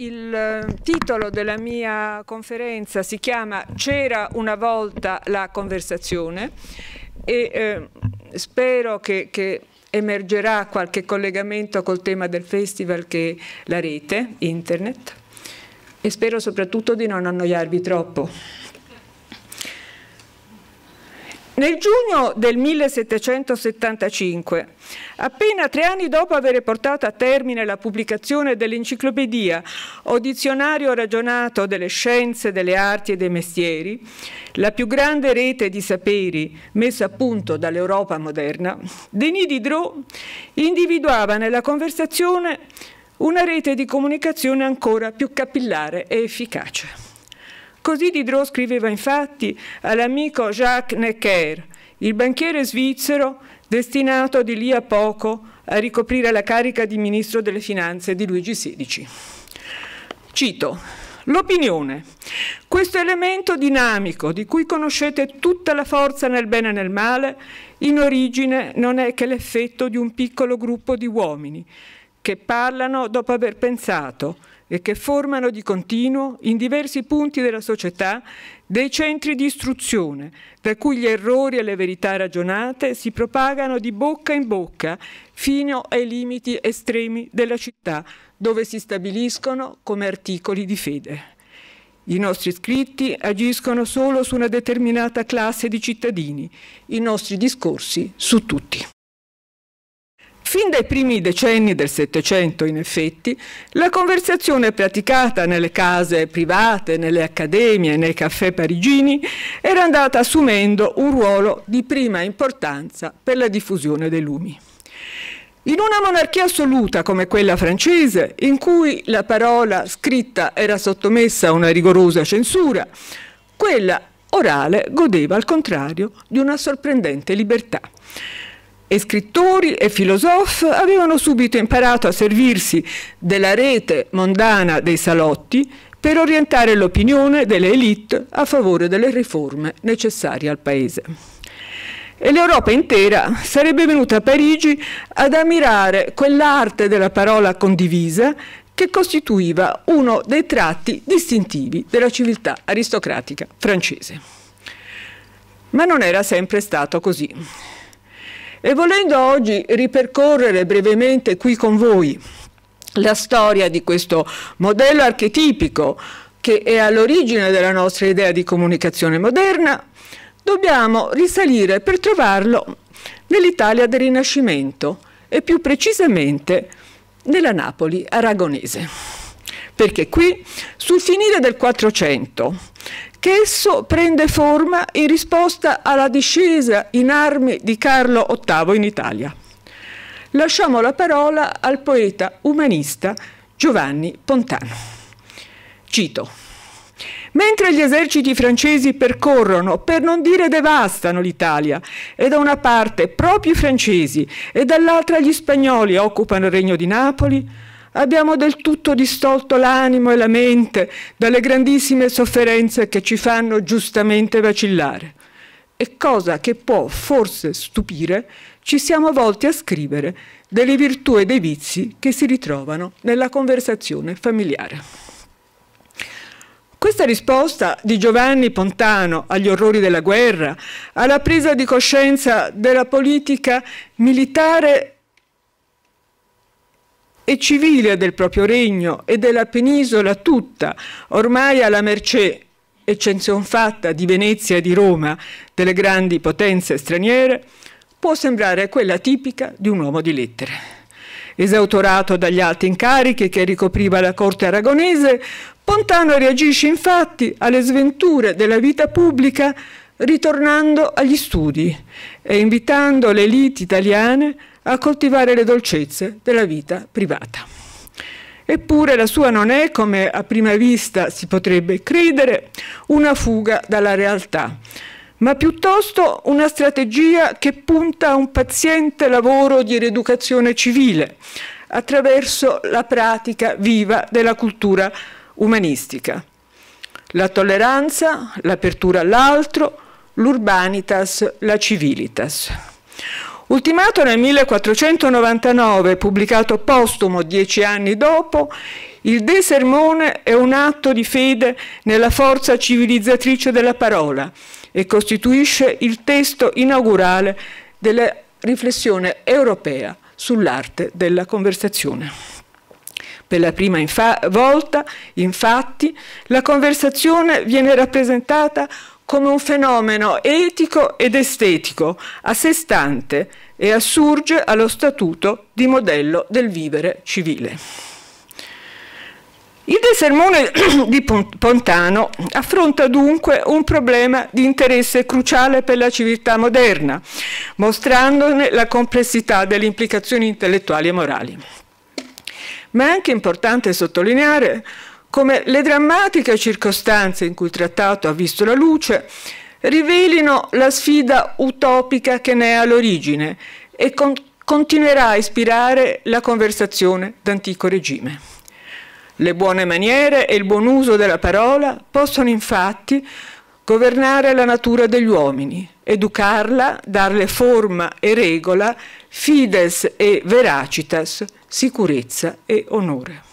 il eh, titolo della mia conferenza si chiama C'era una volta la conversazione e eh, spero che, che emergerà qualche collegamento col tema del festival che è la rete, internet, e spero soprattutto di non annoiarvi troppo. Nel giugno del 1775, appena tre anni dopo aver portato a termine la pubblicazione dell'Enciclopedia o Dizionario ragionato delle scienze, delle arti e dei mestieri, la più grande rete di saperi messa a punto dall'Europa moderna, Denis Diderot individuava nella conversazione una rete di comunicazione ancora più capillare e efficace. Così Diderot scriveva infatti all'amico Jacques Necker, il banchiere svizzero destinato di lì a poco a ricoprire la carica di ministro delle finanze di Luigi XVI. Cito, L'opinione. Questo elemento dinamico di cui conoscete tutta la forza nel bene e nel male, in origine non è che l'effetto di un piccolo gruppo di uomini che parlano dopo aver pensato e che formano di continuo in diversi punti della società dei centri di istruzione, da cui gli errori e le verità ragionate si propagano di bocca in bocca fino ai limiti estremi della città, dove si stabiliscono come articoli di fede. I nostri scritti agiscono solo su una determinata classe di cittadini, i nostri discorsi su tutti. Fin dai primi decenni del Settecento, in effetti, la conversazione praticata nelle case private, nelle accademie, nei caffè parigini, era andata assumendo un ruolo di prima importanza per la diffusione dei lumi. In una monarchia assoluta come quella francese, in cui la parola scritta era sottomessa a una rigorosa censura, quella orale godeva al contrario di una sorprendente libertà e scrittori e filosofi avevano subito imparato a servirsi della rete mondana dei salotti per orientare l'opinione delle élite a favore delle riforme necessarie al Paese. E l'Europa intera sarebbe venuta a Parigi ad ammirare quell'arte della parola condivisa che costituiva uno dei tratti distintivi della civiltà aristocratica francese. Ma non era sempre stato così. E volendo oggi ripercorrere brevemente qui con voi la storia di questo modello archetipico che è all'origine della nostra idea di comunicazione moderna, dobbiamo risalire per trovarlo nell'Italia del Rinascimento e più precisamente nella Napoli aragonese. Perché qui, sul finire del Quattrocento, che esso prende forma in risposta alla discesa in armi di Carlo VIII in Italia. Lasciamo la parola al poeta umanista Giovanni Pontano. Cito. Mentre gli eserciti francesi percorrono, per non dire devastano l'Italia, e da una parte proprio i francesi e dall'altra gli spagnoli occupano il regno di Napoli, abbiamo del tutto distolto l'animo e la mente dalle grandissime sofferenze che ci fanno giustamente vacillare. E cosa che può forse stupire, ci siamo volti a scrivere delle virtù e dei vizi che si ritrovano nella conversazione familiare. Questa risposta di Giovanni Pontano agli orrori della guerra, alla presa di coscienza della politica militare e civile del proprio regno e della penisola tutta, ormai alla mercé, eccezion fatta di Venezia e di Roma, delle grandi potenze straniere, può sembrare quella tipica di un uomo di lettere. Esautorato dagli alti incarichi che ricopriva la corte aragonese, Pontano reagisce infatti alle sventure della vita pubblica ritornando agli studi e invitando le elite italiane a a coltivare le dolcezze della vita privata. Eppure la sua non è, come a prima vista si potrebbe credere, una fuga dalla realtà, ma piuttosto una strategia che punta a un paziente lavoro di rieducazione civile attraverso la pratica viva della cultura umanistica. La tolleranza, l'apertura all'altro, l'urbanitas, la civilitas. Ultimato nel 1499, pubblicato postumo dieci anni dopo, il De Sermone è un atto di fede nella forza civilizzatrice della parola e costituisce il testo inaugurale della riflessione europea sull'arte della conversazione. Per la prima infa volta, infatti, la conversazione viene rappresentata come un fenomeno etico ed estetico, a sé stante e assurge allo statuto di modello del vivere civile. Il De Sermone di Pontano affronta dunque un problema di interesse cruciale per la civiltà moderna, mostrandone la complessità delle implicazioni intellettuali e morali. Ma è anche importante sottolineare come le drammatiche circostanze in cui il trattato ha visto la luce rivelino la sfida utopica che ne è all'origine e con continuerà a ispirare la conversazione d'antico regime. Le buone maniere e il buon uso della parola possono infatti governare la natura degli uomini, educarla, darle forma e regola, fides e veracitas, sicurezza e onore.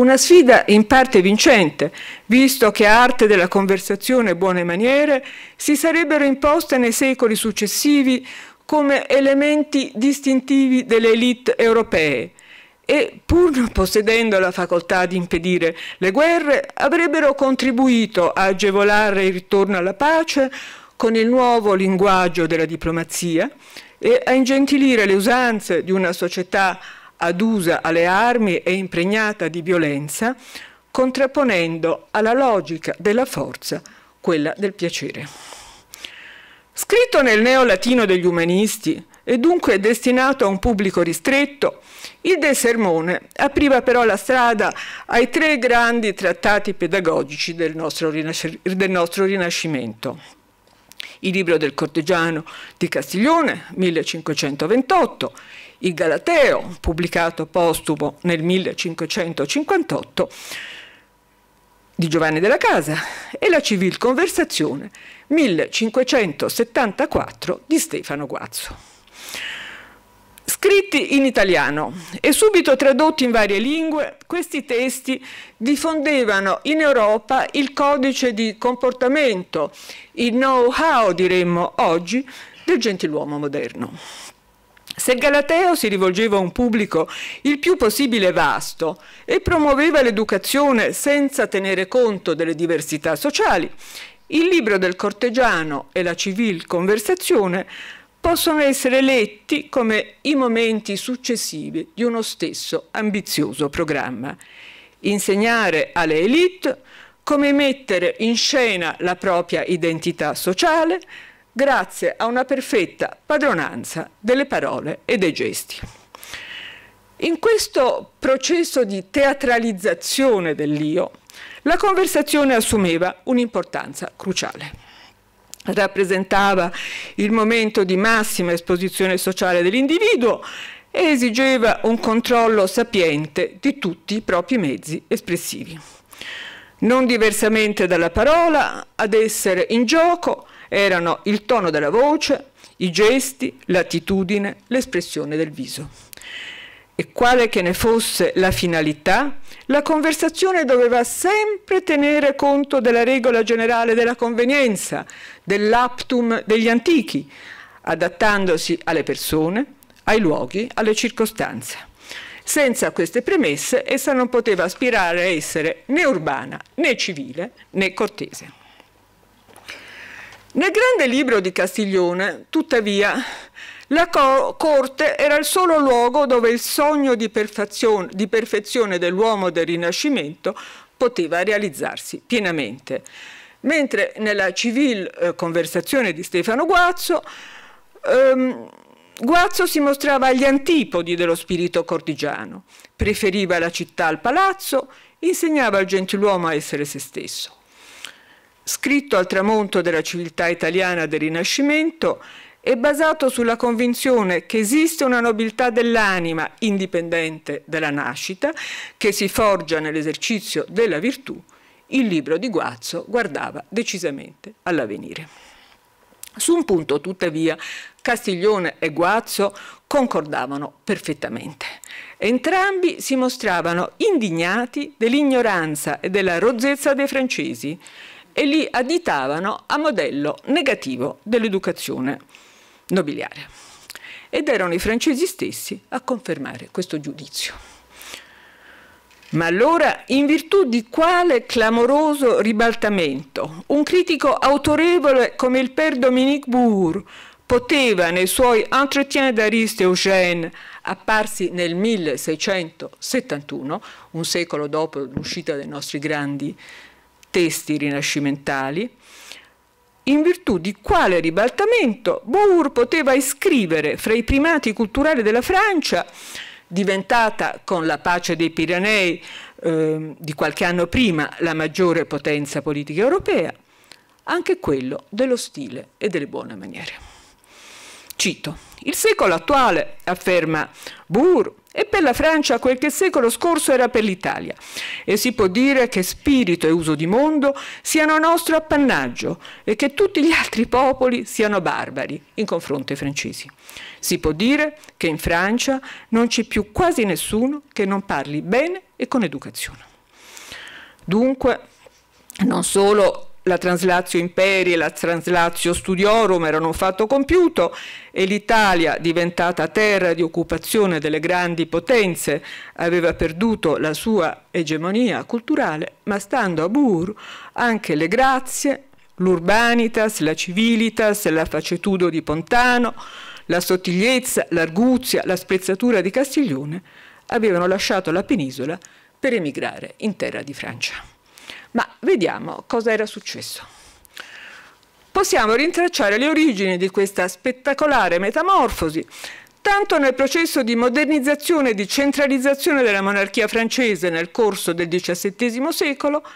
Una sfida in parte vincente, visto che arte della conversazione e buone maniere si sarebbero imposte nei secoli successivi come elementi distintivi delle elite europee e, pur non possedendo la facoltà di impedire le guerre, avrebbero contribuito a agevolare il ritorno alla pace con il nuovo linguaggio della diplomazia e a ingentilire le usanze di una società adusa alle armi e impregnata di violenza, contrapponendo alla logica della forza quella del piacere. Scritto nel neolatino degli umanisti e dunque destinato a un pubblico ristretto, il De Sermone apriva però la strada ai tre grandi trattati pedagogici del nostro, del nostro Rinascimento il libro del cortigiano di Castiglione, 1528, il Galateo, pubblicato postumo nel 1558, di Giovanni della Casa, e la Civil Conversazione 1574 di Stefano Guazzo. Scritti in italiano e subito tradotti in varie lingue, questi testi diffondevano in Europa il codice di comportamento, il know-how, diremmo oggi, del gentiluomo moderno. Se Galateo si rivolgeva a un pubblico il più possibile vasto e promuoveva l'educazione senza tenere conto delle diversità sociali, il libro del cortegiano e la civil conversazione possono essere letti come i momenti successivi di uno stesso ambizioso programma. Insegnare alle élite come mettere in scena la propria identità sociale, grazie a una perfetta padronanza delle parole e dei gesti. In questo processo di teatralizzazione dell'io, la conversazione assumeva un'importanza cruciale. Rappresentava il momento di massima esposizione sociale dell'individuo e esigeva un controllo sapiente di tutti i propri mezzi espressivi. Non diversamente dalla parola, ad essere in gioco erano il tono della voce, i gesti, l'attitudine, l'espressione del viso. E quale che ne fosse la finalità, la conversazione doveva sempre tenere conto della regola generale della convenienza, dell'aptum degli antichi, adattandosi alle persone, ai luoghi, alle circostanze. Senza queste premesse essa non poteva aspirare a essere né urbana, né civile, né cortese. Nel grande libro di Castiglione, tuttavia, la co corte era il solo luogo dove il sogno di, perfezione, di perfezione dell'uomo del Rinascimento poteva realizzarsi pienamente. Mentre nella civil eh, conversazione di Stefano Guazzo, ehm, Guazzo si mostrava agli antipodi dello spirito cortigiano, preferiva la città al palazzo, insegnava al gentiluomo a essere se stesso scritto al tramonto della civiltà italiana del Rinascimento, e basato sulla convinzione che esiste una nobiltà dell'anima indipendente dalla nascita, che si forgia nell'esercizio della virtù, il libro di Guazzo guardava decisamente all'avvenire. Su un punto, tuttavia, Castiglione e Guazzo concordavano perfettamente. Entrambi si mostravano indignati dell'ignoranza e della rozzezza dei francesi, e li additavano a modello negativo dell'educazione nobiliare. Ed erano i francesi stessi a confermare questo giudizio. Ma allora, in virtù di quale clamoroso ribaltamento, un critico autorevole come il Père Dominique Bourg poteva nei suoi Entretien d'Ariste Eugène, apparsi nel 1671, un secolo dopo l'uscita dei nostri grandi testi rinascimentali, in virtù di quale ribaltamento Bour poteva iscrivere fra i primati culturali della Francia, diventata con la pace dei Pirenei eh, di qualche anno prima la maggiore potenza politica europea, anche quello dello stile e delle buone maniere. Cito, il secolo attuale, afferma Bourg, e per la Francia quel che secolo scorso era per l'Italia. E si può dire che spirito e uso di mondo siano nostro appannaggio e che tutti gli altri popoli siano barbari in confronto ai francesi. Si può dire che in Francia non c'è più quasi nessuno che non parli bene e con educazione. Dunque, non solo la Translazio imperi e la Translazio studiorum erano un fatto compiuto e l'Italia, diventata terra di occupazione delle grandi potenze, aveva perduto la sua egemonia culturale, ma stando a Buru anche le grazie, l'urbanitas, la civilitas, la facetudo di Pontano, la sottigliezza, l'arguzia, la sprezzatura di Castiglione avevano lasciato la penisola per emigrare in terra di Francia. Ma vediamo cosa era successo. Possiamo rintracciare le origini di questa spettacolare metamorfosi tanto nel processo di modernizzazione e di centralizzazione della monarchia francese nel corso del XVII secolo,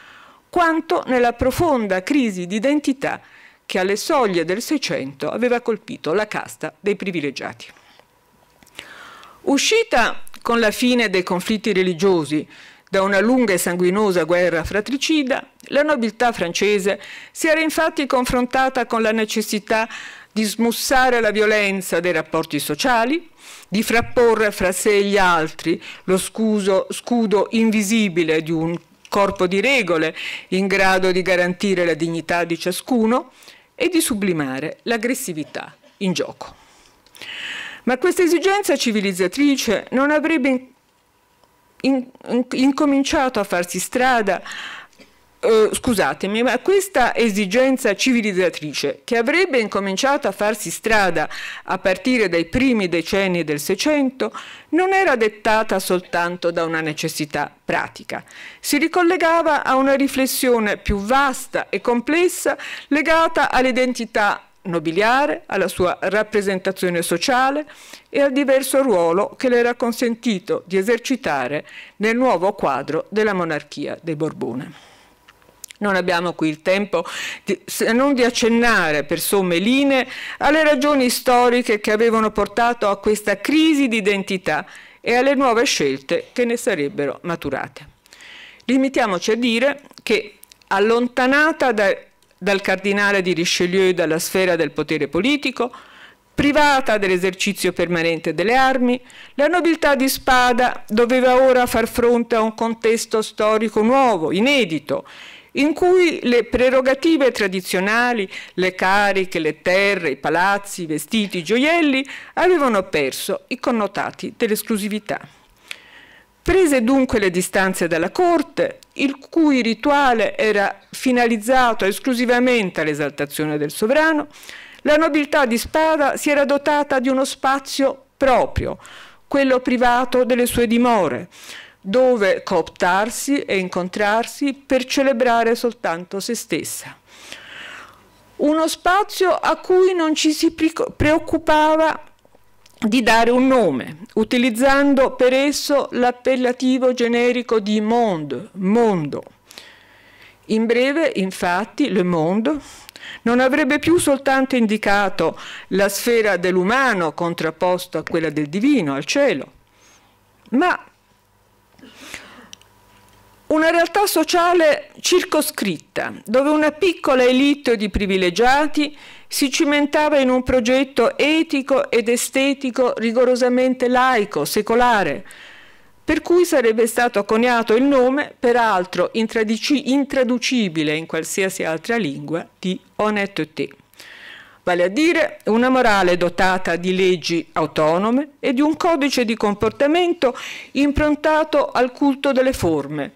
quanto nella profonda crisi di identità che alle soglie del Seicento aveva colpito la casta dei privilegiati. Uscita con la fine dei conflitti religiosi da una lunga e sanguinosa guerra fratricida, la nobiltà francese si era infatti confrontata con la necessità di smussare la violenza dei rapporti sociali, di frapporre fra sé e gli altri lo scuso, scudo invisibile di un corpo di regole in grado di garantire la dignità di ciascuno e di sublimare l'aggressività in gioco. Ma questa esigenza civilizzatrice non avrebbe in, in, incominciato a farsi strada Uh, scusatemi, ma questa esigenza civilizzatrice che avrebbe incominciato a farsi strada a partire dai primi decenni del Seicento non era dettata soltanto da una necessità pratica, si ricollegava a una riflessione più vasta e complessa legata all'identità nobiliare, alla sua rappresentazione sociale e al diverso ruolo che le era consentito di esercitare nel nuovo quadro della monarchia dei Borbone. Non abbiamo qui il tempo di, se non di accennare per somme linee alle ragioni storiche che avevano portato a questa crisi di identità e alle nuove scelte che ne sarebbero maturate. Limitiamoci a dire che allontanata da dal cardinale di Richelieu dalla sfera del potere politico, privata dell'esercizio permanente delle armi, la nobiltà di Spada doveva ora far fronte a un contesto storico nuovo, inedito, in cui le prerogative tradizionali, le cariche, le terre, i palazzi, i vestiti, i gioielli, avevano perso i connotati dell'esclusività. Prese dunque le distanze dalla corte, il cui rituale era finalizzato esclusivamente all'esaltazione del sovrano, la nobiltà di Spada si era dotata di uno spazio proprio, quello privato delle sue dimore, dove cooptarsi e incontrarsi per celebrare soltanto se stessa. Uno spazio a cui non ci si preoccupava di dare un nome, utilizzando per esso l'appellativo generico di monde, mondo. In breve, infatti, le monde non avrebbe più soltanto indicato la sfera dell'umano contrapposto a quella del divino, al cielo, ma una realtà sociale circoscritta, dove una piccola elite di privilegiati si cimentava in un progetto etico ed estetico rigorosamente laico, secolare, per cui sarebbe stato coniato il nome, peraltro intraducibile in qualsiasi altra lingua, di honnêteté. Vale a dire una morale dotata di leggi autonome e di un codice di comportamento improntato al culto delle forme,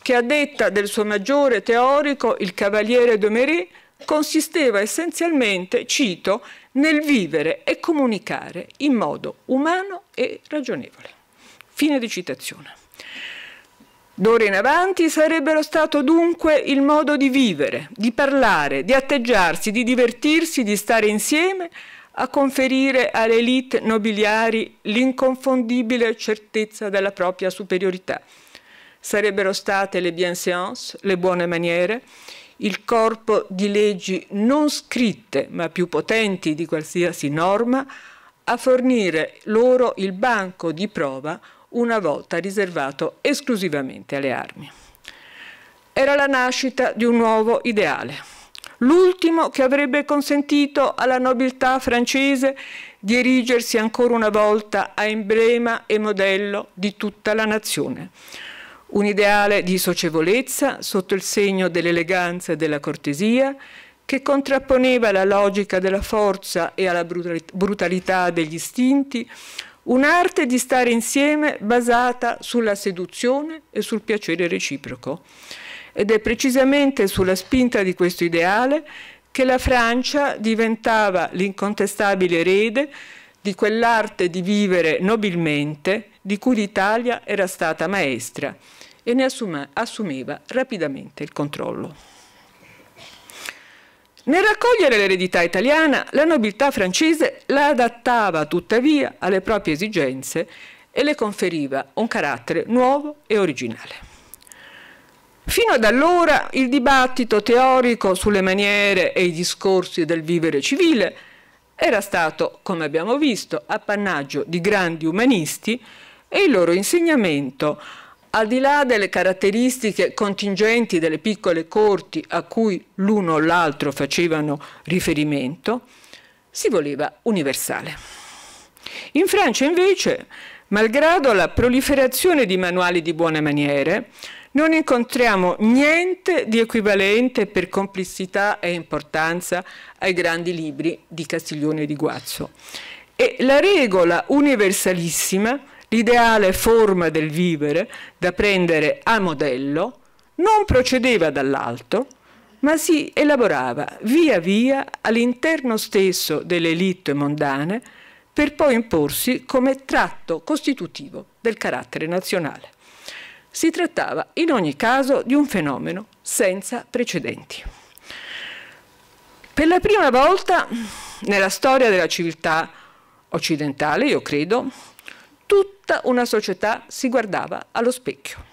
che a detta del suo maggiore teorico, il cavaliere Domeré, consisteva essenzialmente, cito, nel vivere e comunicare in modo umano e ragionevole. Fine di citazione. D'ora in avanti sarebbero stato dunque il modo di vivere, di parlare, di atteggiarsi, di divertirsi, di stare insieme a conferire alle elite nobiliari l'inconfondibile certezza della propria superiorità. Sarebbero state le bienséances, le buone maniere, il corpo di leggi non scritte, ma più potenti di qualsiasi norma, a fornire loro il banco di prova una volta riservato esclusivamente alle armi. Era la nascita di un nuovo ideale, l'ultimo che avrebbe consentito alla nobiltà francese di erigersi ancora una volta a emblema e modello di tutta la nazione un ideale di socievolezza sotto il segno dell'eleganza e della cortesia, che contrapponeva la logica della forza e alla brutalità degli istinti, un'arte di stare insieme basata sulla seduzione e sul piacere reciproco. Ed è precisamente sulla spinta di questo ideale che la Francia diventava l'incontestabile erede di quell'arte di vivere nobilmente di cui l'Italia era stata maestra e ne assuma, assumeva rapidamente il controllo. Nel raccogliere l'eredità italiana, la nobiltà francese la adattava tuttavia alle proprie esigenze e le conferiva un carattere nuovo e originale. Fino ad allora il dibattito teorico sulle maniere e i discorsi del vivere civile era stato, come abbiamo visto, appannaggio di grandi umanisti e il loro insegnamento al di là delle caratteristiche contingenti delle piccole corti a cui l'uno o l'altro facevano riferimento, si voleva universale. In Francia invece, malgrado la proliferazione di manuali di buone maniere, non incontriamo niente di equivalente per complessità e importanza ai grandi libri di Castiglione e di Guazzo. E la regola universalissima l'ideale forma del vivere da prendere a modello non procedeva dall'alto, ma si elaborava via via all'interno stesso delle elite mondane per poi imporsi come tratto costitutivo del carattere nazionale. Si trattava in ogni caso di un fenomeno senza precedenti. Per la prima volta nella storia della civiltà occidentale, io credo, tutta una società si guardava allo specchio,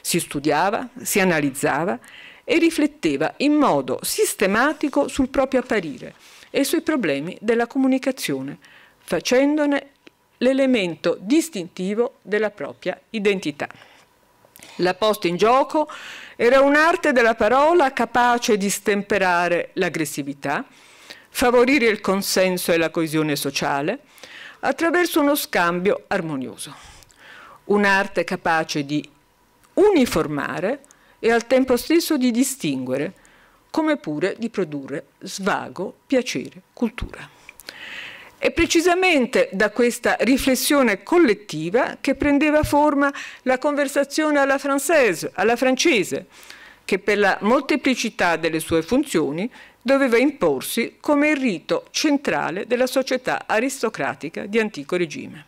si studiava, si analizzava e rifletteva in modo sistematico sul proprio apparire e sui problemi della comunicazione, facendone l'elemento distintivo della propria identità. La posta in gioco era un'arte della parola capace di stemperare l'aggressività, favorire il consenso e la coesione sociale, attraverso uno scambio armonioso. Un'arte capace di uniformare e al tempo stesso di distinguere, come pure di produrre svago, piacere, cultura. È precisamente da questa riflessione collettiva che prendeva forma la conversazione alla francese, alla francese che per la molteplicità delle sue funzioni doveva imporsi come il rito centrale della società aristocratica di antico regime.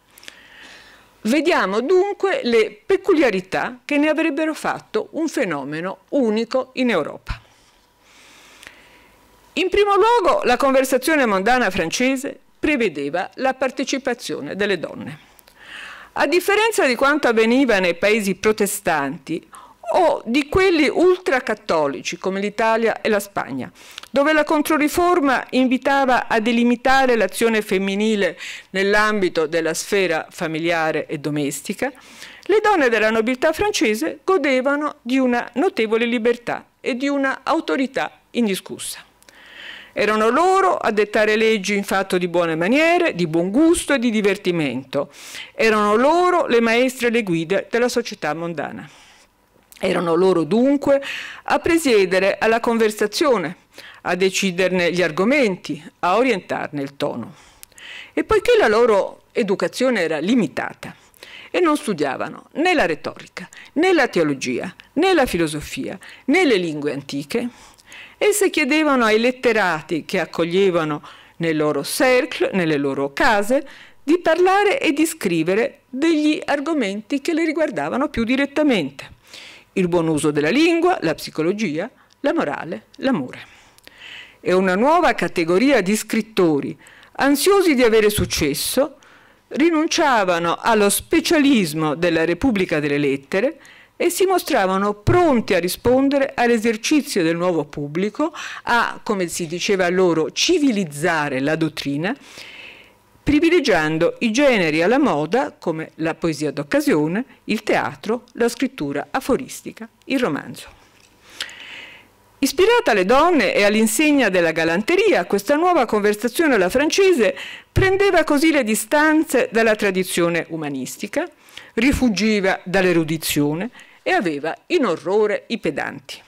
Vediamo dunque le peculiarità che ne avrebbero fatto un fenomeno unico in Europa. In primo luogo, la conversazione mondana francese prevedeva la partecipazione delle donne. A differenza di quanto avveniva nei paesi protestanti, o di quelli ultracattolici come l'Italia e la Spagna, dove la Controriforma invitava a delimitare l'azione femminile nell'ambito della sfera familiare e domestica, le donne della nobiltà francese godevano di una notevole libertà e di una autorità indiscussa. Erano loro a dettare leggi in fatto di buone maniere, di buon gusto e di divertimento. Erano loro le maestre e le guide della società mondana. Erano loro dunque a presiedere alla conversazione, a deciderne gli argomenti, a orientarne il tono. E poiché la loro educazione era limitata e non studiavano né la retorica, né la teologia, né la filosofia, né le lingue antiche, esse chiedevano ai letterati che accoglievano nei loro cercle, nelle loro case, di parlare e di scrivere degli argomenti che le riguardavano più direttamente il buon uso della lingua, la psicologia, la morale, l'amore. E una nuova categoria di scrittori, ansiosi di avere successo, rinunciavano allo specialismo della Repubblica delle Lettere e si mostravano pronti a rispondere all'esercizio del nuovo pubblico, a, come si diceva loro, civilizzare la dottrina privilegiando i generi alla moda come la poesia d'occasione, il teatro, la scrittura aforistica, il romanzo. Ispirata alle donne e all'insegna della galanteria, questa nuova conversazione alla francese prendeva così le distanze dalla tradizione umanistica, rifugiva dall'erudizione e aveva in orrore i pedanti.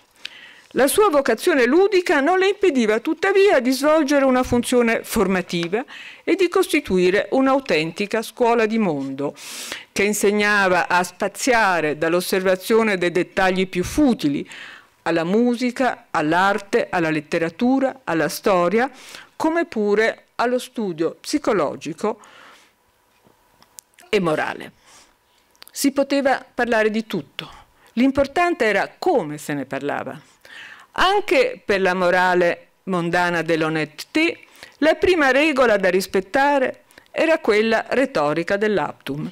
La sua vocazione ludica non le impediva tuttavia di svolgere una funzione formativa e di costituire un'autentica scuola di mondo che insegnava a spaziare dall'osservazione dei dettagli più futili alla musica, all'arte, alla letteratura, alla storia, come pure allo studio psicologico e morale. Si poteva parlare di tutto. L'importante era come se ne parlava. Anche per la morale mondana dell'Onet la prima regola da rispettare era quella retorica dell'aptum.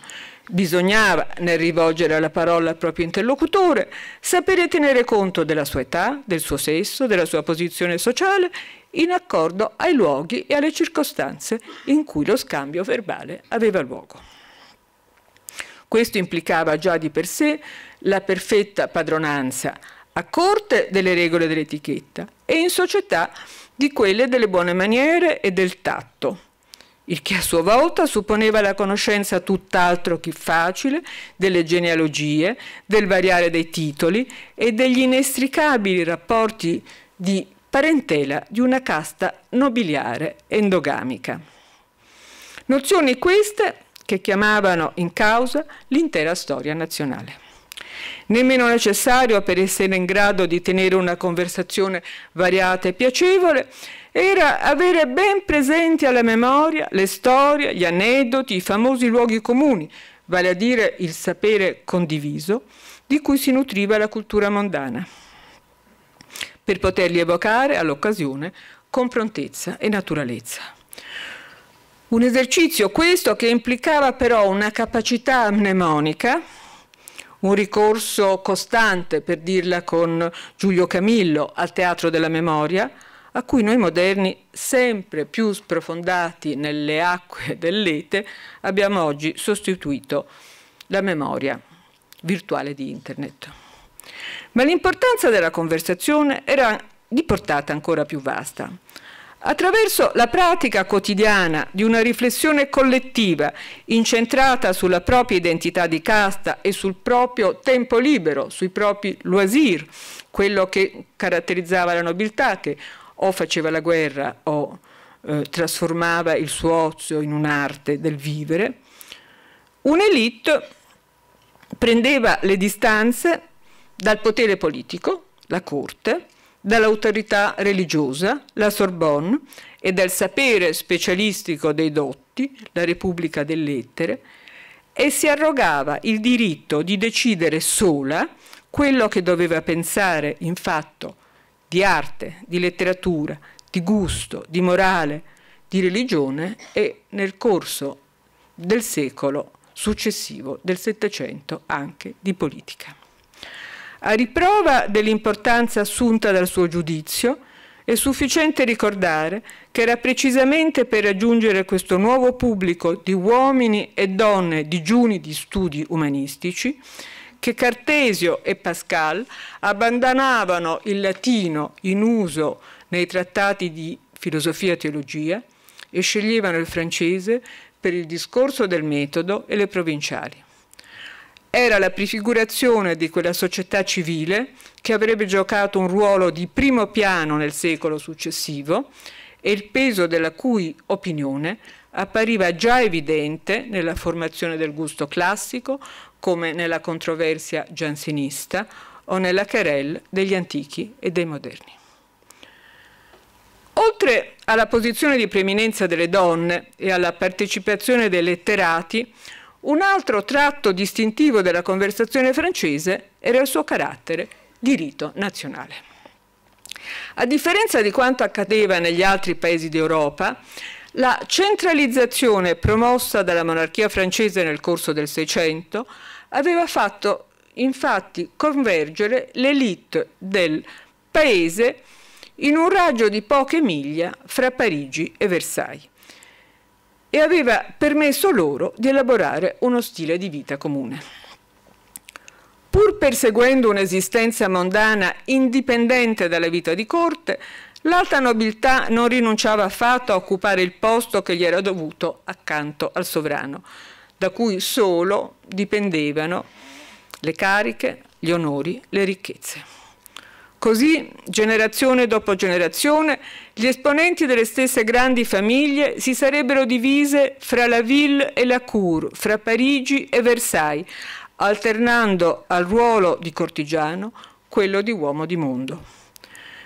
Bisognava, nel rivolgere la parola al proprio interlocutore, sapere tenere conto della sua età, del suo sesso, della sua posizione sociale, in accordo ai luoghi e alle circostanze in cui lo scambio verbale aveva luogo. Questo implicava già di per sé la perfetta padronanza a corte delle regole dell'etichetta e in società di quelle delle buone maniere e del tatto, il che a sua volta supponeva la conoscenza tutt'altro che facile delle genealogie, del variare dei titoli e degli inestricabili rapporti di parentela di una casta nobiliare endogamica. Nozioni queste che chiamavano in causa l'intera storia nazionale nemmeno necessario per essere in grado di tenere una conversazione variata e piacevole, era avere ben presenti alla memoria le storie, gli aneddoti, i famosi luoghi comuni, vale a dire il sapere condiviso, di cui si nutriva la cultura mondana, per poterli evocare all'occasione con prontezza e naturalezza. Un esercizio questo che implicava però una capacità mnemonica un ricorso costante, per dirla con Giulio Camillo, al teatro della memoria, a cui noi moderni, sempre più sprofondati nelle acque dell'ete, abbiamo oggi sostituito la memoria virtuale di Internet. Ma l'importanza della conversazione era di portata ancora più vasta. Attraverso la pratica quotidiana di una riflessione collettiva incentrata sulla propria identità di casta e sul proprio tempo libero, sui propri loisir, quello che caratterizzava la nobiltà che o faceva la guerra o eh, trasformava il suo ozio in un'arte del vivere, un'elite prendeva le distanze dal potere politico, la corte, dall'autorità religiosa, la Sorbonne, e dal sapere specialistico dei dotti, la Repubblica delle Lettere, e si arrogava il diritto di decidere sola quello che doveva pensare in fatto di arte, di letteratura, di gusto, di morale, di religione e nel corso del secolo successivo del Settecento anche di politica. A riprova dell'importanza assunta dal suo giudizio, è sufficiente ricordare che era precisamente per raggiungere questo nuovo pubblico di uomini e donne digiuni di studi umanistici che Cartesio e Pascal abbandonavano il latino in uso nei trattati di filosofia e teologia e sceglievano il francese per il discorso del metodo e le provinciali era la prefigurazione di quella società civile che avrebbe giocato un ruolo di primo piano nel secolo successivo e il peso della cui opinione appariva già evidente nella formazione del gusto classico, come nella controversia giansenista o nella querelle degli antichi e dei moderni. Oltre alla posizione di preeminenza delle donne e alla partecipazione dei letterati, un altro tratto distintivo della conversazione francese era il suo carattere di rito nazionale. A differenza di quanto accadeva negli altri paesi d'Europa, la centralizzazione promossa dalla monarchia francese nel corso del Seicento aveva fatto infatti convergere l'élite del paese in un raggio di poche miglia fra Parigi e Versailles e aveva permesso loro di elaborare uno stile di vita comune. Pur perseguendo un'esistenza mondana indipendente dalla vita di corte, l'alta nobiltà non rinunciava affatto a occupare il posto che gli era dovuto accanto al sovrano, da cui solo dipendevano le cariche, gli onori, le ricchezze. Così, generazione dopo generazione, gli esponenti delle stesse grandi famiglie si sarebbero divise fra la Ville e la Cour, fra Parigi e Versailles, alternando al ruolo di cortigiano quello di uomo di mondo.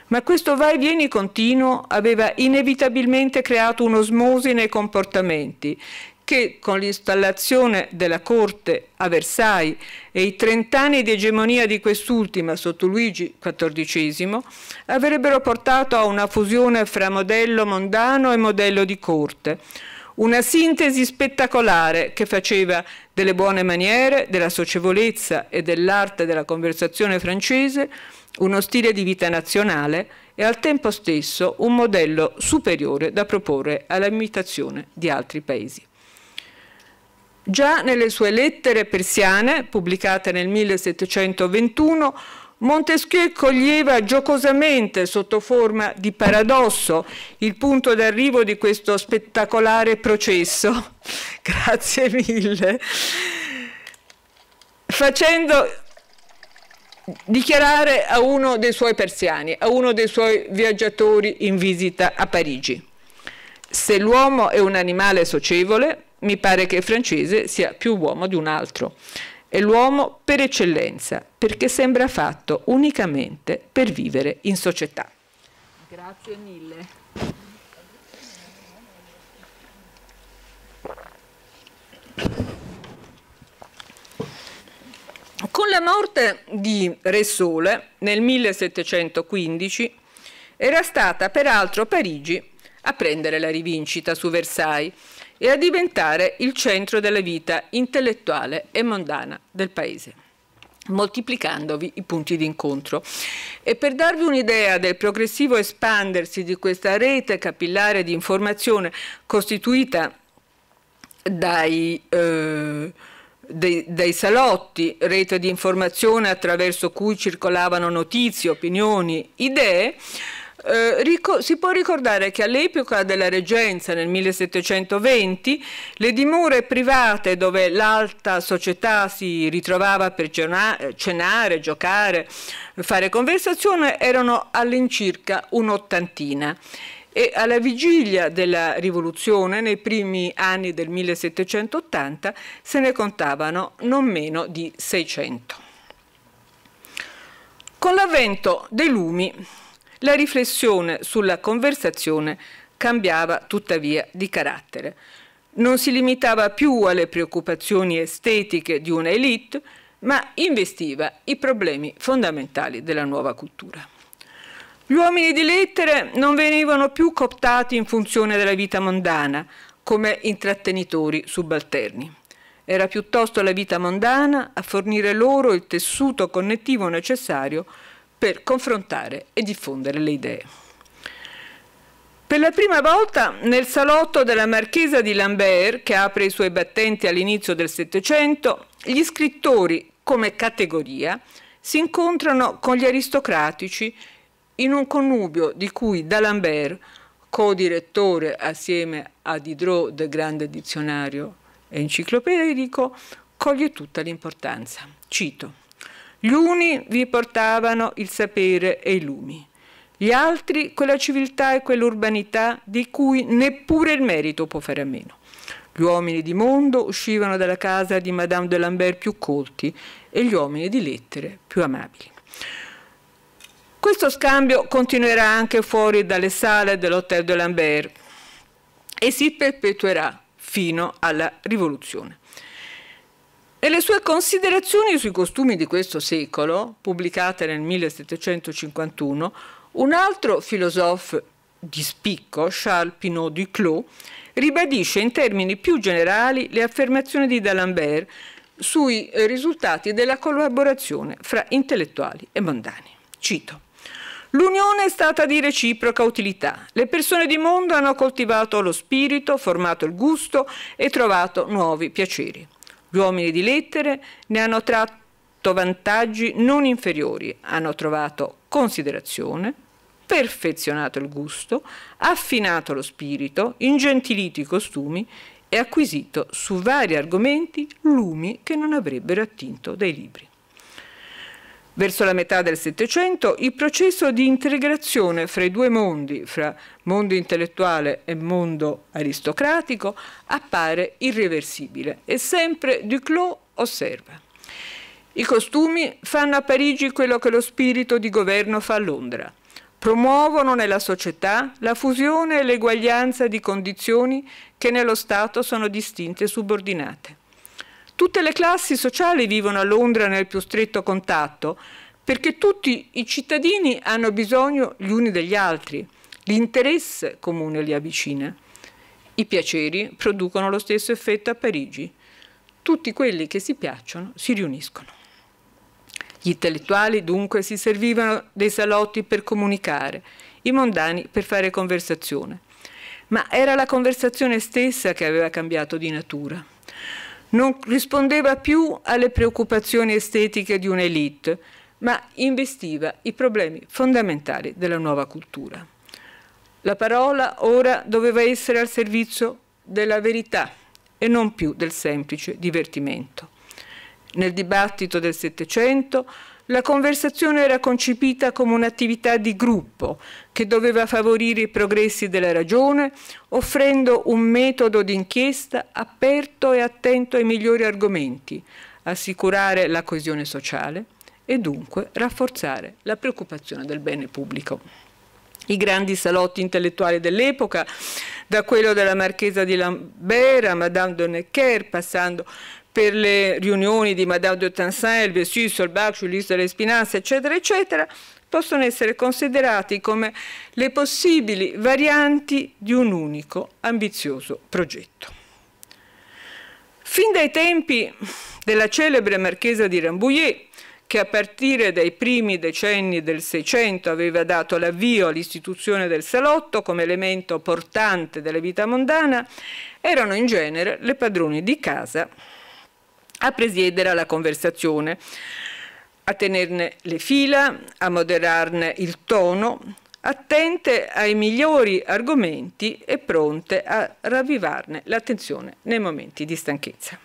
Ma questo vai e vieni continuo aveva inevitabilmente creato un'osmosi nei comportamenti che con l'installazione della corte a Versailles e i trent'anni di egemonia di quest'ultima sotto Luigi XIV avrebbero portato a una fusione fra modello mondano e modello di corte. Una sintesi spettacolare che faceva delle buone maniere, della socievolezza e dell'arte della conversazione francese uno stile di vita nazionale e al tempo stesso un modello superiore da proporre all'imitazione di altri paesi. Già nelle sue lettere persiane, pubblicate nel 1721, Montesquieu coglieva giocosamente, sotto forma di paradosso, il punto d'arrivo di questo spettacolare processo. Grazie mille. Facendo dichiarare a uno dei suoi persiani, a uno dei suoi viaggiatori in visita a Parigi. Se l'uomo è un animale socievole, mi pare che il francese sia più uomo di un altro. È l'uomo per eccellenza, perché sembra fatto unicamente per vivere in società. Grazie mille. Con la morte di Re Sole nel 1715 era stata peraltro Parigi a prendere la rivincita su Versailles e a diventare il centro della vita intellettuale e mondana del paese moltiplicandovi i punti di incontro. E per darvi un'idea del progressivo espandersi di questa rete capillare di informazione costituita dai, eh, dei, dai salotti, rete di informazione attraverso cui circolavano notizie, opinioni, idee, eh, rico- si può ricordare che all'epoca della reggenza, nel 1720, le dimore private dove l'alta società si ritrovava per cenare, giocare, fare conversazione erano all'incirca un'ottantina e alla vigilia della rivoluzione, nei primi anni del 1780, se ne contavano non meno di 600. Con l'avvento dei lumi la riflessione sulla conversazione cambiava tuttavia di carattere. Non si limitava più alle preoccupazioni estetiche di una elite, ma investiva i problemi fondamentali della nuova cultura. Gli uomini di lettere non venivano più cooptati in funzione della vita mondana, come intrattenitori subalterni. Era piuttosto la vita mondana a fornire loro il tessuto connettivo necessario per confrontare e diffondere le idee. Per la prima volta nel salotto della marchesa di Lambert, che apre i suoi battenti all'inizio del Settecento, gli scrittori, come categoria, si incontrano con gli aristocratici in un connubio di cui D'Alembert, co-direttore assieme a Diderot del Grande Dizionario enciclopedico, coglie tutta l'importanza. Cito. Gli uni vi portavano il sapere e i lumi, gli altri quella civiltà e quell'urbanità di cui neppure il merito può fare a meno. Gli uomini di mondo uscivano dalla casa di Madame de Lambert più colti e gli uomini di lettere più amabili. Questo scambio continuerà anche fuori dalle sale dell'Hotel de Lambert e si perpetuerà fino alla rivoluzione. Nelle sue considerazioni sui costumi di questo secolo, pubblicate nel 1751, un altro filosofo di spicco, Charles Pinot Duclos, ribadisce in termini più generali le affermazioni di D'Alembert sui risultati della collaborazione fra intellettuali e mondani. Cito. L'unione è stata di reciproca utilità. Le persone di mondo hanno coltivato lo spirito, formato il gusto e trovato nuovi piaceri. Gli uomini di lettere ne hanno tratto vantaggi non inferiori, hanno trovato considerazione, perfezionato il gusto, affinato lo spirito, ingentilito i costumi e acquisito su vari argomenti lumi che non avrebbero attinto dai libri. Verso la metà del Settecento il processo di integrazione fra i due mondi, fra mondo intellettuale e mondo aristocratico, appare irreversibile e sempre Duclos osserva. I costumi fanno a Parigi quello che lo spirito di governo fa a Londra. Promuovono nella società la fusione e l'eguaglianza di condizioni che nello Stato sono distinte e subordinate. Tutte le classi sociali vivono a Londra nel più stretto contatto perché tutti i cittadini hanno bisogno gli uni degli altri. L'interesse comune li avvicina. I piaceri producono lo stesso effetto a Parigi. Tutti quelli che si piacciono si riuniscono. Gli intellettuali dunque si servivano dei salotti per comunicare, i mondani per fare conversazione. Ma era la conversazione stessa che aveva cambiato di natura non rispondeva più alle preoccupazioni estetiche di un'elite, ma investiva i problemi fondamentali della nuova cultura. La parola ora doveva essere al servizio della verità e non più del semplice divertimento. Nel dibattito del Settecento la conversazione era concepita come un'attività di gruppo che doveva favorire i progressi della ragione, offrendo un metodo di inchiesta aperto e attento ai migliori argomenti, assicurare la coesione sociale e dunque rafforzare la preoccupazione del bene pubblico. I grandi salotti intellettuali dell'epoca, da quello della Marchesa di Lambert a Madame de Necker, passando per le riunioni di Madame de Tencin, il Vesuve, Solbach, Julius delle Spinanze, eccetera, eccetera, possono essere considerati come le possibili varianti di un unico ambizioso progetto. Fin dai tempi della celebre marchesa di Rambouillet, che a partire dai primi decenni del Seicento aveva dato l'avvio all'istituzione del salotto come elemento portante della vita mondana, erano in genere le padrone di casa a presiedere alla conversazione, a tenerne le fila, a moderarne il tono, attente ai migliori argomenti e pronte a ravvivarne l'attenzione nei momenti di stanchezza.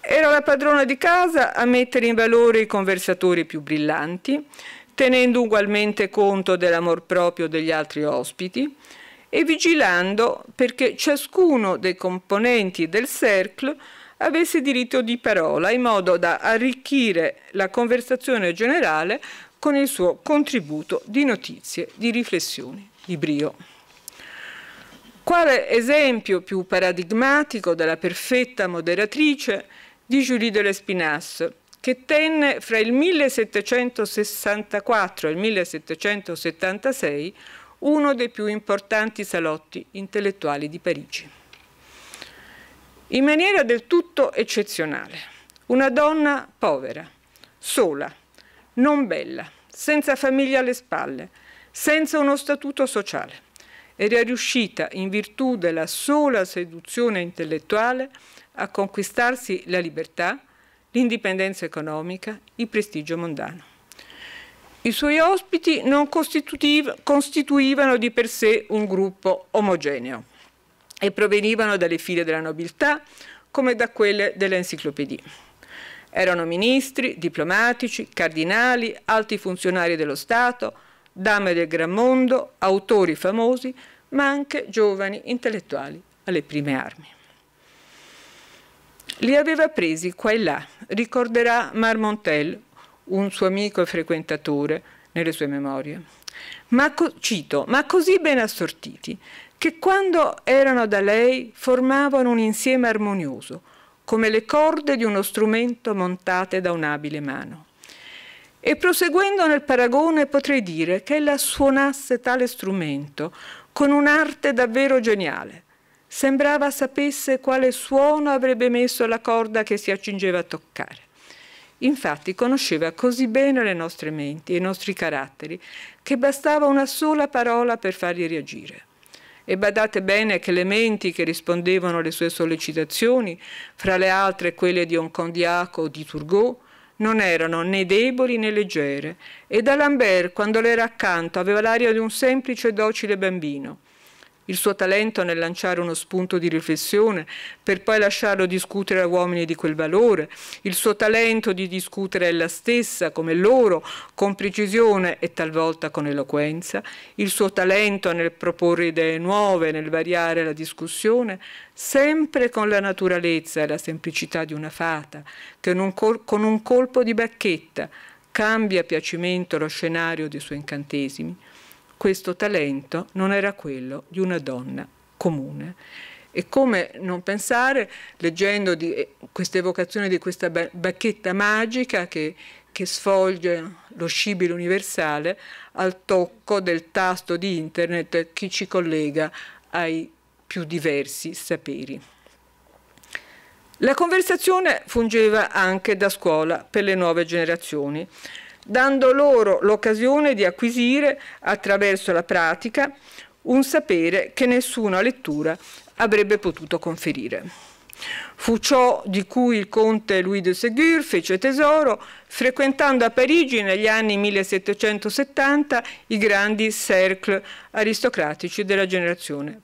Era la padrona di casa a mettere in valore i conversatori più brillanti, tenendo ugualmente conto dell'amor proprio degli altri ospiti e vigilando perché ciascuno dei componenti del cercle avesse diritto di parola in modo da arricchire la conversazione generale con il suo contributo di notizie, di riflessioni, di brio. Quale esempio più paradigmatico della perfetta moderatrice di Julie de l'Espinasse, che tenne fra il 1764 e il 1776 uno dei più importanti salotti intellettuali di Parigi in maniera del tutto eccezionale. Una donna povera, sola, non bella, senza famiglia alle spalle, senza uno statuto sociale. Era riuscita, in virtù della sola seduzione intellettuale, a conquistarsi la libertà, l'indipendenza economica, il prestigio mondano. I suoi ospiti non costituivano di per sé un gruppo omogeneo e provenivano dalle file della nobiltà come da quelle dell'enciclopedia. Erano ministri, diplomatici, cardinali, alti funzionari dello Stato, dame del gran mondo, autori famosi, ma anche giovani intellettuali alle prime armi. Li aveva presi qua e là, ricorderà Marmontel, un suo amico e frequentatore, nelle sue memorie. Ma, cito, ma così ben assortiti, che quando erano da lei formavano un insieme armonioso, come le corde di uno strumento montate da un'abile mano. E proseguendo nel paragone potrei dire che ella suonasse tale strumento con un'arte davvero geniale. Sembrava sapesse quale suono avrebbe messo la corda che si accingeva a toccare. Infatti conosceva così bene le nostre menti e i nostri caratteri che bastava una sola parola per farli reagire e badate bene che le menti che rispondevano alle sue sollecitazioni, fra le altre quelle di un condiaco o di Turgot, non erano né deboli né leggere, e d'Alembert, quando le era accanto, aveva l'aria di un semplice e docile bambino il suo talento nel lanciare uno spunto di riflessione per poi lasciarlo discutere a uomini di quel valore, il suo talento di discutere ella stessa come loro con precisione e talvolta con eloquenza, il suo talento nel proporre idee nuove, nel variare la discussione, sempre con la naturalezza e la semplicità di una fata, che un con un colpo di bacchetta cambia a piacimento lo scenario dei suoi incantesimi questo talento non era quello di una donna comune. E come non pensare, leggendo di, eh, questa evocazione di questa bacchetta magica che, che sfolge lo scibile universale al tocco del tasto di internet che ci collega ai più diversi saperi. La conversazione fungeva anche da scuola per le nuove generazioni dando loro l'occasione di acquisire, attraverso la pratica, un sapere che nessuna lettura avrebbe potuto conferire. Fu ciò di cui il conte Louis de Ségur fece tesoro frequentando a Parigi negli anni 1770 i grandi cercle aristocratici della generazione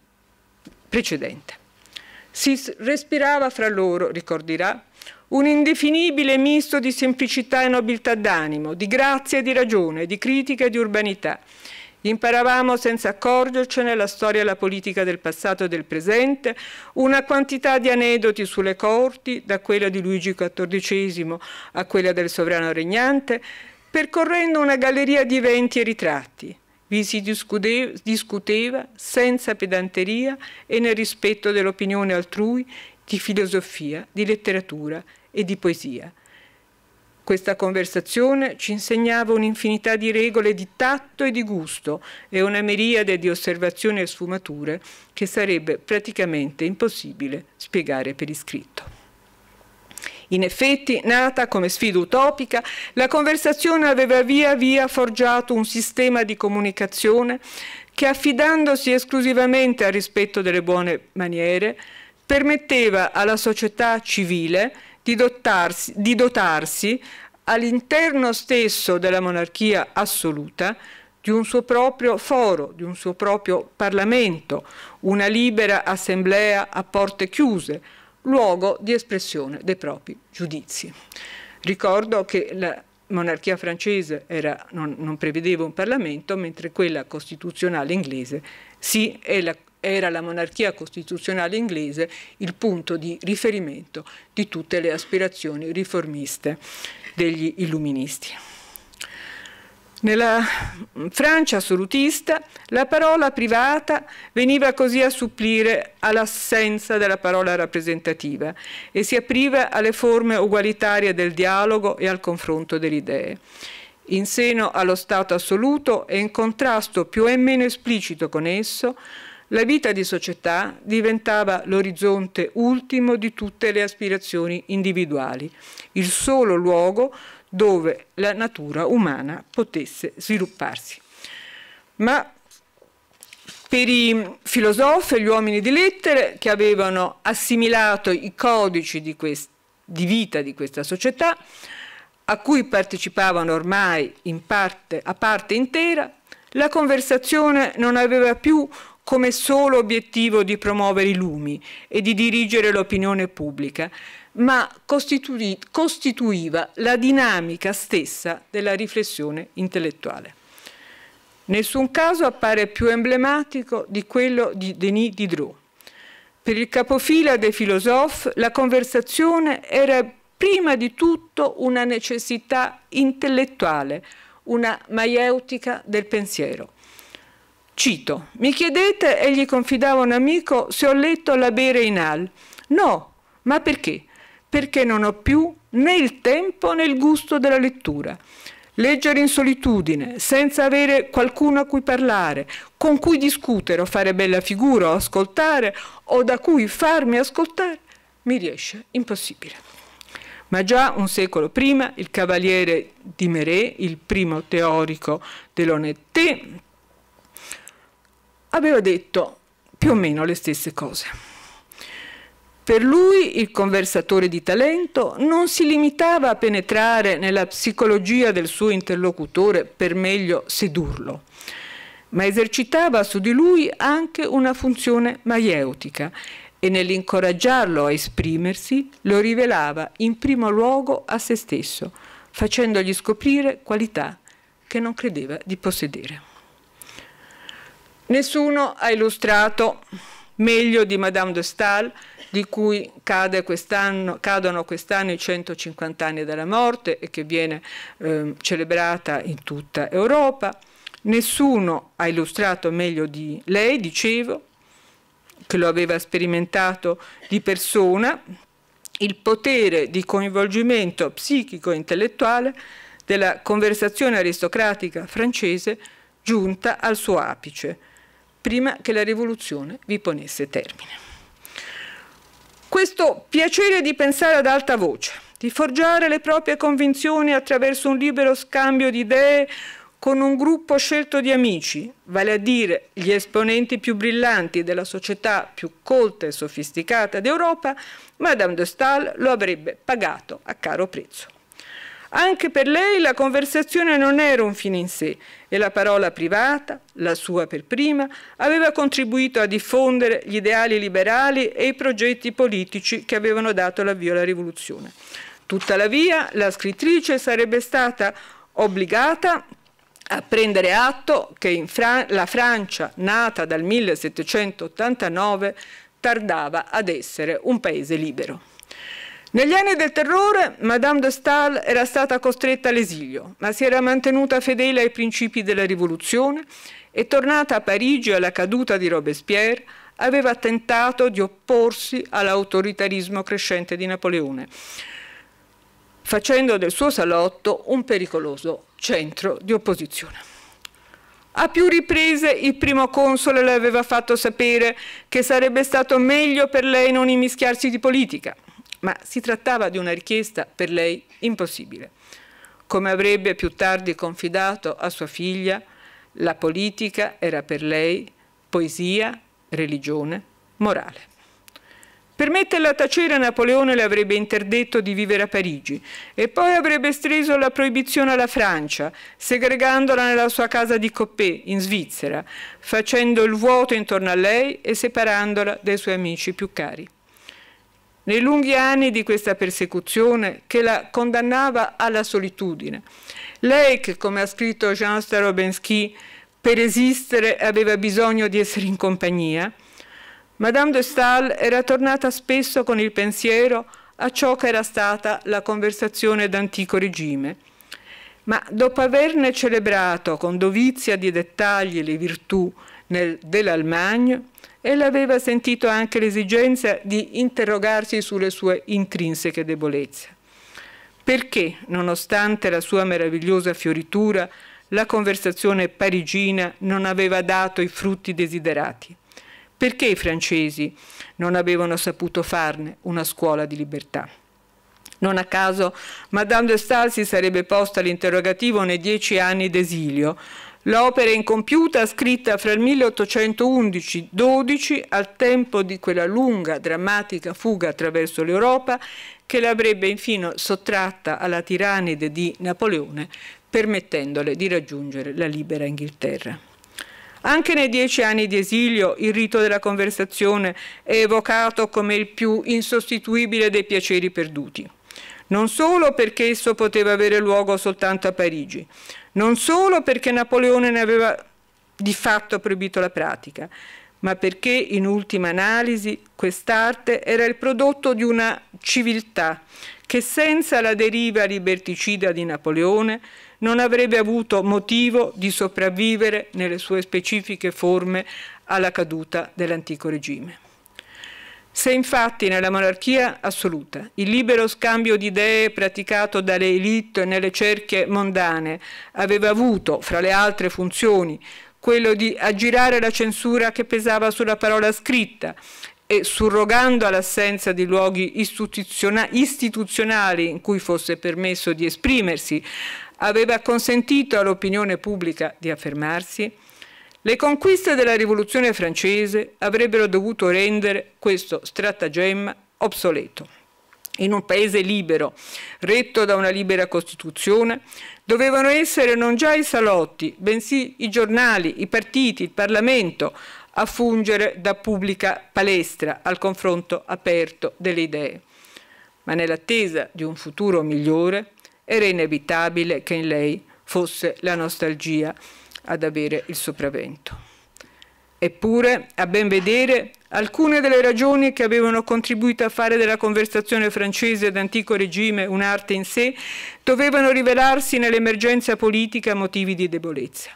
precedente. Si respirava fra loro, ricorderà, un indefinibile misto di semplicità e nobiltà d'animo, di grazia e di ragione, di critica e di urbanità. Imparavamo senza accorgercene la storia e la politica del passato e del presente, una quantità di aneddoti sulle corti, da quella di Luigi XIV a quella del sovrano regnante, percorrendo una galleria di eventi e ritratti. Vi si discuteva senza pedanteria e nel rispetto dell'opinione altrui di filosofia, di letteratura e di poesia. Questa conversazione ci insegnava un'infinità di regole di tatto e di gusto e una miriade di osservazioni e sfumature che sarebbe praticamente impossibile spiegare per iscritto. In effetti, nata come sfida utopica, la conversazione aveva via via forgiato un sistema di comunicazione che, affidandosi esclusivamente al rispetto delle buone maniere, permetteva alla società civile di dotarsi, di dotarsi all'interno stesso della monarchia assoluta di un suo proprio foro, di un suo proprio Parlamento, una libera assemblea a porte chiuse, luogo di espressione dei propri giudizi. Ricordo che la monarchia francese era, non, non, prevedeva un Parlamento, mentre quella costituzionale inglese sì, e la era la monarchia costituzionale inglese il punto di riferimento di tutte le aspirazioni riformiste degli illuministi. Nella mm, Francia assolutista la parola privata veniva così a supplire all'assenza della parola rappresentativa e si apriva alle forme ugualitarie del dialogo e al confronto delle idee. In seno allo Stato assoluto e in contrasto più e meno esplicito con esso, la vita di società diventava l'orizzonte ultimo di tutte le aspirazioni individuali, il solo luogo dove la natura umana potesse svilupparsi. Ma per i filosofi e gli uomini di lettere che avevano assimilato i codici di, di vita di questa società, a cui partecipavano ormai parte, a parte intera, la conversazione non aveva più come solo obiettivo di promuovere i lumi e di dirigere l'opinione pubblica, ma costitui costituiva la dinamica stessa della riflessione intellettuale. Nessun caso appare più emblematico di quello di Denis Diderot. Per il capofila dei filosofi la conversazione era prima di tutto una necessità intellettuale, una maieutica del pensiero. Cito, mi chiedete, e gli confidava un amico, se ho letto la bere in al. No, ma perché? Perché non ho più né il tempo né il gusto della lettura. Leggere in solitudine, senza avere qualcuno a cui parlare, con cui discutere o fare bella figura o ascoltare o da cui farmi ascoltare, mi riesce impossibile. Ma già un secolo prima il cavaliere di Meré, il primo teorico dell'Onetté, aveva detto più o meno le stesse cose. Per lui il conversatore di talento non si limitava a penetrare nella psicologia del suo interlocutore per meglio sedurlo, ma esercitava su di lui anche una funzione maieutica e nell'incoraggiarlo a esprimersi lo rivelava in primo luogo a se stesso, facendogli scoprire qualità che non credeva di possedere. Nessuno ha illustrato meglio di Madame de Stael, di cui quest cadono quest'anno i 150 anni dalla morte e che viene eh, celebrata in tutta Europa. Nessuno ha illustrato meglio di lei, dicevo, che lo aveva sperimentato di persona, il potere di coinvolgimento psichico e intellettuale della conversazione aristocratica francese giunta al suo apice prima che la rivoluzione vi ponesse termine. Questo piacere di pensare ad alta voce, di forgiare le proprie convinzioni attraverso un libero scambio di idee con un gruppo scelto di amici, vale a dire gli esponenti più brillanti della società più colta e sofisticata d'Europa, Madame de Stael lo avrebbe pagato a caro prezzo. Anche per lei la conversazione non era un fine in sé e la parola privata, la sua per prima, aveva contribuito a diffondere gli ideali liberali e i progetti politici che avevano dato l'avvio alla rivoluzione. Tutta la via la scrittrice sarebbe stata obbligata a prendere atto che Fran la Francia, nata dal 1789, tardava ad essere un paese libero. Negli anni del terrore, Madame de Stael era stata costretta all'esilio, ma si era mantenuta fedele ai principi della rivoluzione e, tornata a Parigi alla caduta di Robespierre, aveva tentato di opporsi all'autoritarismo crescente di Napoleone, facendo del suo salotto un pericoloso centro di opposizione. A più riprese il primo console le aveva fatto sapere che sarebbe stato meglio per lei non immischiarsi di politica – ma si trattava di una richiesta per lei impossibile. Come avrebbe più tardi confidato a sua figlia, la politica era per lei poesia, religione, morale. Per metterla a tacere Napoleone le avrebbe interdetto di vivere a Parigi e poi avrebbe streso la proibizione alla Francia, segregandola nella sua casa di Coppé, in Svizzera, facendo il vuoto intorno a lei e separandola dai suoi amici più cari. Nei lunghi anni di questa persecuzione che la condannava alla solitudine, lei che, come ha scritto Jean Starobinsky, per esistere aveva bisogno di essere in compagnia, Madame de Stael era tornata spesso con il pensiero a ciò che era stata la conversazione d'antico regime. Ma dopo averne celebrato con dovizia di dettagli le virtù dell'Almagno, Ella aveva sentito anche l'esigenza di interrogarsi sulle sue intrinseche debolezze. Perché, nonostante la sua meravigliosa fioritura, la conversazione parigina non aveva dato i frutti desiderati? Perché i francesi non avevano saputo farne una scuola di libertà? Non a caso Madame de Stal si sarebbe posta l'interrogativo nei dieci anni d'esilio, L'opera incompiuta, scritta fra il 1811-12, al tempo di quella lunga, drammatica fuga attraverso l'Europa, che l'avrebbe infine sottratta alla tirannide di Napoleone, permettendole di raggiungere la libera Inghilterra. Anche nei dieci anni di esilio il rito della conversazione è evocato come il più insostituibile dei piaceri perduti non solo perché esso poteva avere luogo soltanto a Parigi, non solo perché Napoleone ne aveva di fatto proibito la pratica, ma perché in ultima analisi quest'arte era il prodotto di una civiltà che senza la deriva liberticida di Napoleone non avrebbe avuto motivo di sopravvivere nelle sue specifiche forme alla caduta dell'antico regime. Se infatti nella monarchia assoluta il libero scambio di idee praticato dalle elite nelle cerchie mondane aveva avuto, fra le altre funzioni, quello di aggirare la censura che pesava sulla parola scritta e surrogando all'assenza di luoghi istituzionali in cui fosse permesso di esprimersi, aveva consentito all'opinione pubblica di affermarsi, le conquiste della rivoluzione francese avrebbero dovuto rendere questo stratagemma obsoleto. In un paese libero, retto da una libera Costituzione, dovevano essere non già i salotti, bensì i giornali, i partiti, il Parlamento a fungere da pubblica palestra al confronto aperto delle idee. Ma nell'attesa di un futuro migliore era inevitabile che in lei fosse la nostalgia ad avere il sopravvento. Eppure, a ben vedere, alcune delle ragioni che avevano contribuito a fare della conversazione francese d'antico regime un'arte in sé dovevano rivelarsi nell'emergenza politica motivi di debolezza.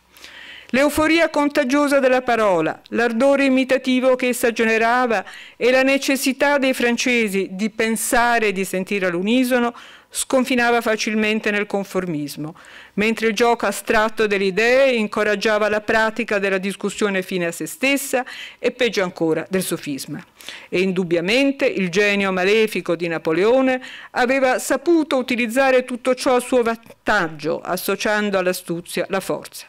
L'euforia contagiosa della parola, l'ardore imitativo che essa generava e la necessità dei francesi di pensare e di sentire all'unisono sconfinava facilmente nel conformismo, mentre il gioco astratto delle idee incoraggiava la pratica della discussione fine a se stessa e peggio ancora del sofisma. E indubbiamente il genio malefico di Napoleone aveva saputo utilizzare tutto ciò a suo vantaggio, associando all'astuzia la forza.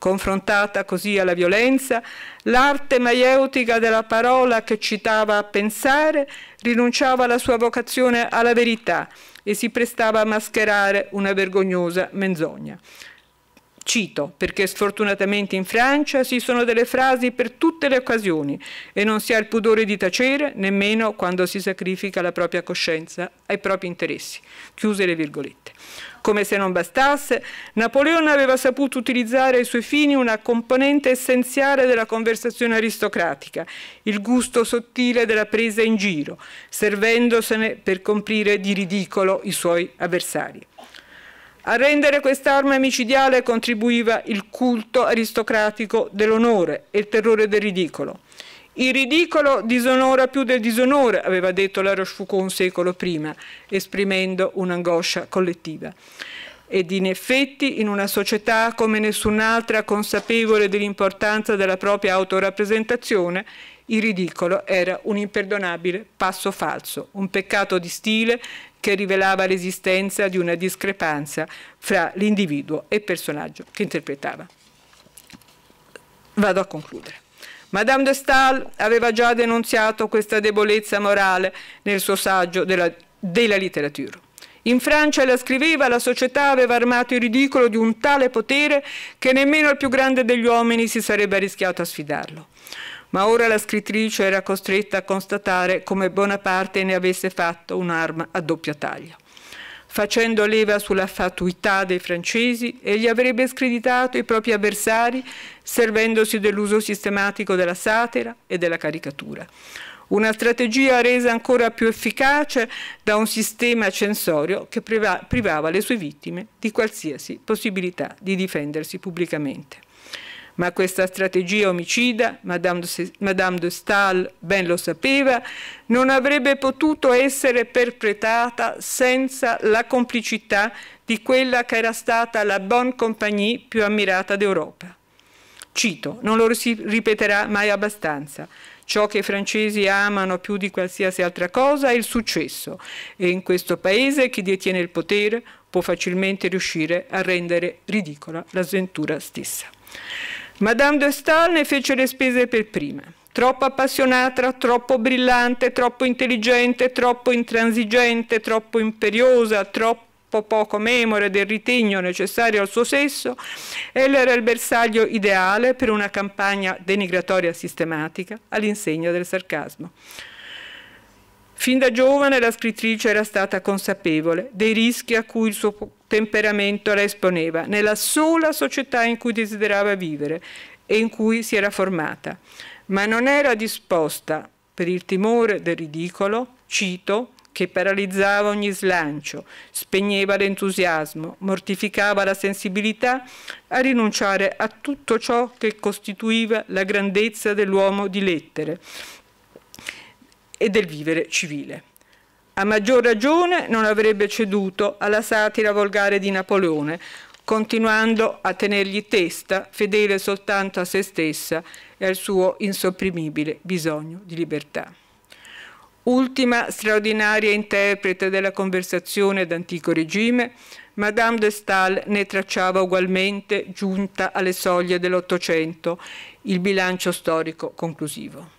Confrontata così alla violenza, l'arte maieutica della parola che citava a pensare rinunciava alla sua vocazione alla verità e si prestava a mascherare una vergognosa menzogna. Cito, perché sfortunatamente in Francia si sono delle frasi per tutte le occasioni e non si ha il pudore di tacere nemmeno quando si sacrifica la propria coscienza ai propri interessi. Chiuse le virgolette. Come se non bastasse, Napoleone aveva saputo utilizzare ai suoi fini una componente essenziale della conversazione aristocratica, il gusto sottile della presa in giro, servendosene per comprire di ridicolo i suoi avversari. A rendere quest'arma micidiale contribuiva il culto aristocratico dell'onore e il terrore del ridicolo. Il ridicolo disonora più del disonore, aveva detto la Rochefoucauld un secolo prima, esprimendo un'angoscia collettiva. Ed in effetti, in una società come nessun'altra consapevole dell'importanza della propria autorappresentazione, il ridicolo era un imperdonabile passo falso, un peccato di stile che rivelava l'esistenza di una discrepanza fra l'individuo e il personaggio che interpretava. Vado a concludere. Madame de Stael aveva già denunciato questa debolezza morale nel suo saggio della, della letteratura. In Francia la scriveva, la società aveva armato il ridicolo di un tale potere che nemmeno il più grande degli uomini si sarebbe arrischiato a sfidarlo ma ora la scrittrice era costretta a constatare come Bonaparte ne avesse fatto un'arma a doppia taglia. Facendo leva sulla fatuità dei francesi, egli avrebbe screditato i propri avversari servendosi dell'uso sistematico della satira e della caricatura. Una strategia resa ancora più efficace da un sistema censorio che privava le sue vittime di qualsiasi possibilità di difendersi pubblicamente. Ma questa strategia omicida, Madame de, Stael ben lo sapeva, non avrebbe potuto essere perpetrata senza la complicità di quella che era stata la bonne compagnie più ammirata d'Europa. Cito, non lo si ripeterà mai abbastanza. Ciò che i francesi amano più di qualsiasi altra cosa è il successo e in questo paese chi detiene il potere può facilmente riuscire a rendere ridicola la sventura stessa. Madame de Stael ne fece le spese per prima. Troppo appassionata, troppo brillante, troppo intelligente, troppo intransigente, troppo imperiosa, troppo poco memore del ritegno necessario al suo sesso, ella era il bersaglio ideale per una campagna denigratoria sistematica all'insegna del sarcasmo. Fin da giovane la scrittrice era stata consapevole dei rischi a cui il suo temperamento la esponeva nella sola società in cui desiderava vivere e in cui si era formata, ma non era disposta, per il timore del ridicolo, cito, che paralizzava ogni slancio, spegneva l'entusiasmo, mortificava la sensibilità, a rinunciare a tutto ciò che costituiva la grandezza dell'uomo di lettere, e del vivere civile. A maggior ragione non avrebbe ceduto alla satira volgare di Napoleone, continuando a tenergli testa, fedele soltanto a se stessa e al suo insopprimibile bisogno di libertà. Ultima straordinaria interprete della conversazione d'antico regime, Madame de Stael ne tracciava ugualmente, giunta alle soglie dell'Ottocento, il bilancio storico conclusivo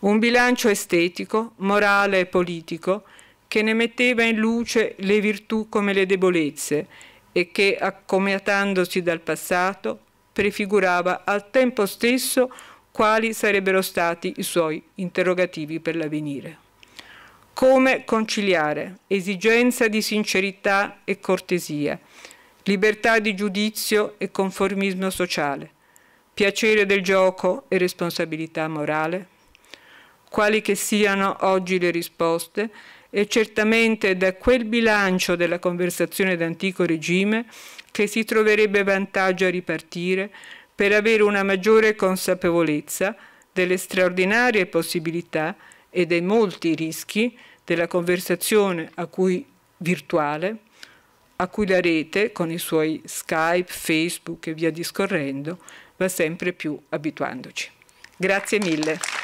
un bilancio estetico, morale e politico che ne metteva in luce le virtù come le debolezze e che, accomiatandosi dal passato, prefigurava al tempo stesso quali sarebbero stati i suoi interrogativi per l'avvenire. Come conciliare esigenza di sincerità e cortesia, libertà di giudizio e conformismo sociale, piacere del gioco e responsabilità morale? quali che siano oggi le risposte, è certamente da quel bilancio della conversazione d'antico regime che si troverebbe vantaggio a ripartire per avere una maggiore consapevolezza delle straordinarie possibilità e dei molti rischi della conversazione a cui virtuale, a cui la rete, con i suoi Skype, Facebook e via discorrendo, va sempre più abituandoci. Grazie mille.